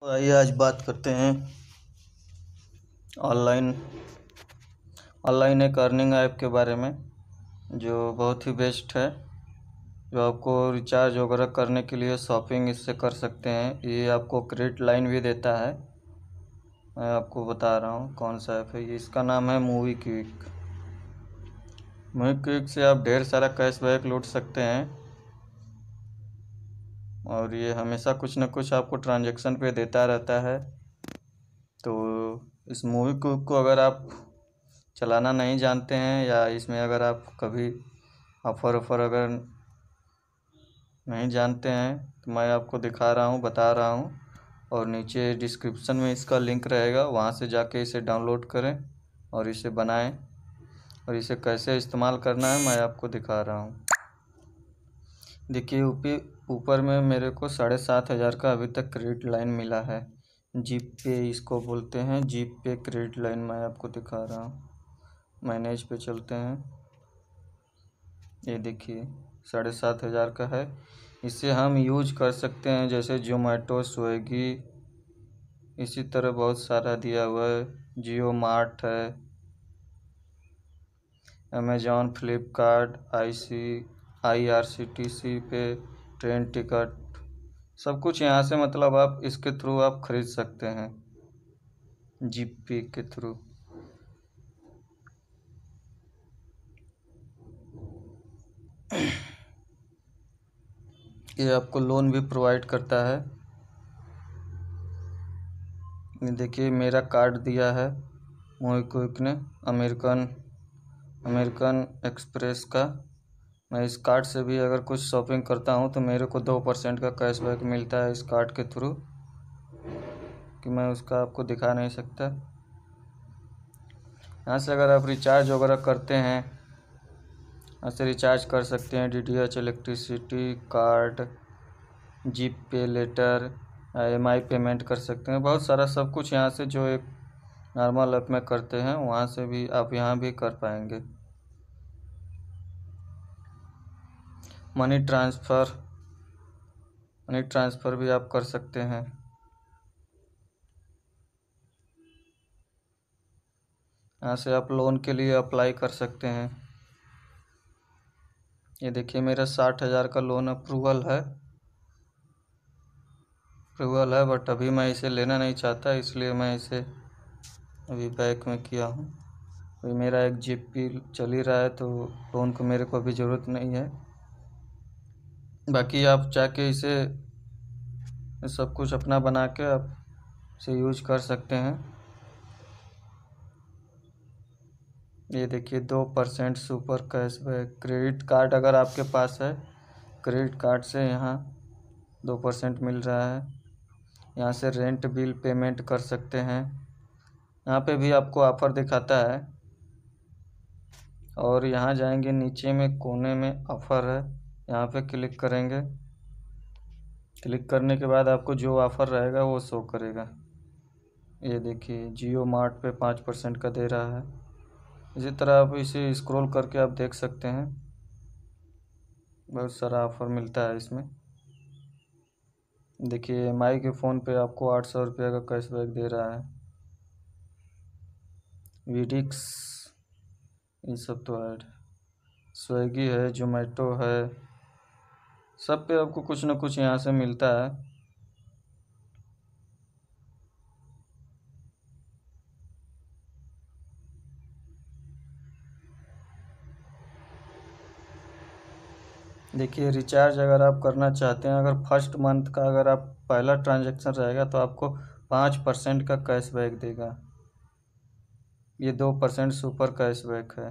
तो आइए आज बात करते हैं ऑनलाइन ऑनलाइन एक अर्निंग ऐप के बारे में जो बहुत ही बेस्ट है जो आपको रिचार्ज वगैरह करने के लिए शॉपिंग इससे कर सकते हैं ये आपको क्रेडिट लाइन भी देता है मैं आपको बता रहा हूँ कौन सा ऐप है इसका नाम है मूवी क्विक मूवी क्विक से आप ढेर सारा कैशबैक लूट सकते हैं और ये हमेशा कुछ ना कुछ आपको ट्रांजेक्शन पे देता रहता है तो इस मूवी क्विक को अगर आप चलाना नहीं जानते हैं या इसमें अगर आप कभी ऑफ़र ऑफ़र अगर नहीं जानते हैं तो मैं आपको दिखा रहा हूँ बता रहा हूँ और नीचे डिस्क्रिप्शन में इसका लिंक रहेगा वहाँ से जाके इसे डाउनलोड करें और इसे बनाएं और इसे कैसे इस्तेमाल करना है मैं आपको दिखा रहा हूँ देखिए ऊपी ऊपर में मेरे को साढ़े सात हज़ार का अभी तक क्रेडिट लाइन मिला है जी पे इसको बोलते हैं जी पे क्रेडिट लाइन मैं आपको दिखा रहा हूँ मैनेज पे चलते हैं ये देखिए साढ़े सात हज़ार का है इसे हम यूज कर सकते हैं जैसे जोमेटो स्वेगी इसी तरह बहुत सारा दिया हुआ है जियो मार्ट है Amazon Flipkart I C I R C T C पे ट्रेन टिकट सब कुछ यहाँ से मतलब आप इसके थ्रू आप ख़रीद सकते हैं जी के थ्रू ये आपको लोन भी प्रोवाइड करता है देखिए मेरा कार्ड दिया है मोहिक ने अमेरिकन अमेरिकन एक्सप्रेस का मैं इस कार्ड से भी अगर कुछ शॉपिंग करता हूँ तो मेरे को दो परसेंट का कैशबैक मिलता है इस कार्ड के थ्रू कि मैं उसका आपको दिखा नहीं सकता यहाँ से अगर आप रिचार्ज वगैरह करते हैं यहाँ से रिचार्ज कर सकते हैं D H electricity card G Pay letter M आई पेमेंट कर सकते हैं बहुत सारा सब कुछ यहाँ से जो एक नॉर्मल ऐप में करते हैं वहाँ से भी आप यहाँ भी कर पाएंगे मनी ट्रांसफ़र मनी ट्रांसफ़र भी आप कर सकते हैं यहाँ से आप लोन के लिए अप्लाई कर सकते हैं ये देखिए मेरा साठ हज़ार का लोन अप्रूवल है अप्रूवल है बट अभी मैं इसे लेना नहीं चाहता इसलिए मैं इसे अभी बैक में किया हूँ अभी मेरा एक जीपी चल ही रहा है तो लोन को मेरे को अभी ज़रूरत नहीं है बाकी आप जाके इसे सब कुछ अपना बना के आप इसे यूज कर सकते हैं ये देखिए दो percent super cashback credit card अगर आपके पास है क्रेडिट कार्ड से यहाँ दो परसेंट मिल रहा है यहाँ से रेंट बिल पेमेंट कर सकते हैं यहाँ पे भी आपको ऑफ़र दिखाता है और यहाँ जाएंगे नीचे में कोने में ऑफ़र है यहाँ पे क्लिक करेंगे क्लिक करने के बाद आपको जो ऑफ़र रहेगा वो शो करेगा ये देखिए जियो मार्ट पे पाँच परसेंट का दे रहा है इसी तरह आप इसे स्क्रॉल करके आप देख सकते हैं बहुत सारा ऑफ़र मिलता है इसमें देखिए एम के फ़ोन पे आपको आठ सौ रुपये का कैशबैक दे रहा है वीडिक्स इन सब तो ऐड स्वेगी है जोमेटो है सब पे आपको कुछ ना कुछ यहाँ से मिलता है देखिए रिचार्ज अगर आप करना चाहते हैं अगर फर्स्ट मंथ का अगर आप पहला ट्रांजैक्शन रहेगा तो आपको पाँच परसेंट का कैशबैक देगा ये दो परसेंट सुपर कैशबैक है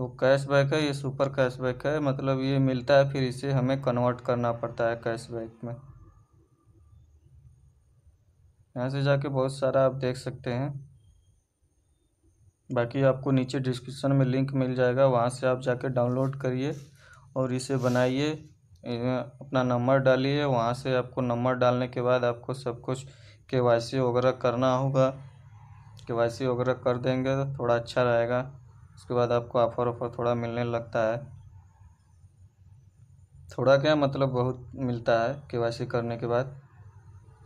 वो कैशबैक है ये सुपर कैशबैक है मतलब ये मिलता है फिर इसे हमें कन्वर्ट करना पड़ता है कैशबैक में यहाँ से जाके बहुत सारा आप देख सकते हैं बाकी आपको नीचे डिस्क्रिप्शन में लिंक मिल जाएगा वहाँ से आप जाके डाउनलोड करिए और इसे बनाइए अपना नंबर डालिए वहाँ से आपको नंबर डालने के बाद आपको सब कुछ के वाई सी वगैरह करना होगा के वाई सी वगैरह कर देंगे तो थोड़ा अच्छा रहेगा उसके बाद आपको ऑफ़र ऑफ़र थोड़ा मिलने लगता है थोड़ा क्या मतलब बहुत मिलता है के करने के बाद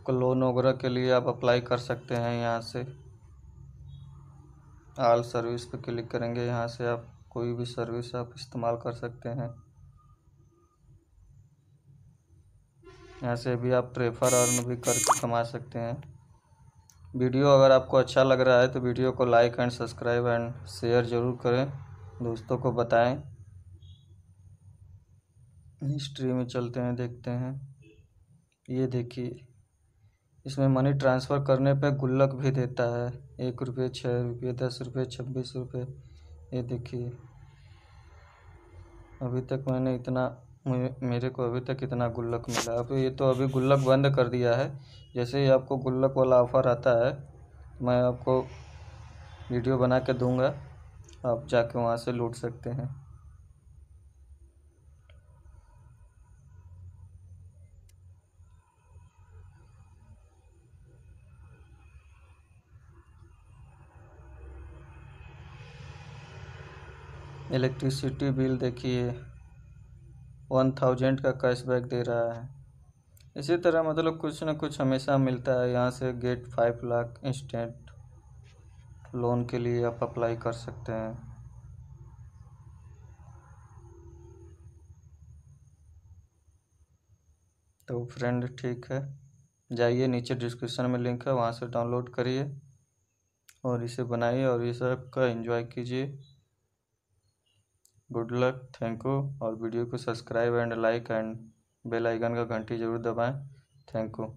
लोन वगैरह के लिए आप अप्लाई कर सकते हैं यहाँ से आल सर्विस पे क्लिक करेंगे यहाँ से आप कोई भी सर्विस आप इस्तेमाल कर सकते हैं यहाँ से भी आप प्रेफर अर्न भी करके कमा सकते हैं वीडियो अगर आपको अच्छा लग रहा है तो वीडियो को like and subscribe and share ज़रूर करें दोस्तों को बताएं हिस्ट्री में चलते हैं देखते हैं ये देखिए इसमें मनी ट्रांसफ़र करने पे गुल्लक भी देता है एक रुपये छः रुपये दस रुपये छब्बीस रुपये ये देखिए अभी तक मैंने इतना मेरे को अभी तक कितना गुल्लक मिला अब तो ये तो अभी गुल्लक बंद कर दिया है जैसे ही आपको गुल्लक वाला ऑफ़र आता है मैं आपको वीडियो बना के दूँगा आप जाके वहाँ से लूट सकते हैं इलेक्ट्रिसिटी बिल देखिए वन थाउजेंड का कैशबैक दे रहा है इसी तरह मतलब कुछ ना कुछ हमेशा मिलता है यहाँ से get five lakh instant loan के लिए आप अप्लाई कर सकते हैं तो फ्रेंड ठीक है जाइए नीचे डिस्क्रिप्शन में लिंक है वहाँ से डाउनलोड करिए और इसे बनाइए और इस ऐप का एंजॉय कीजिए गुड लक थैंक यू और वीडियो को subscribe and like and bell icon का घंटी जरूर दबाएं थैंक यू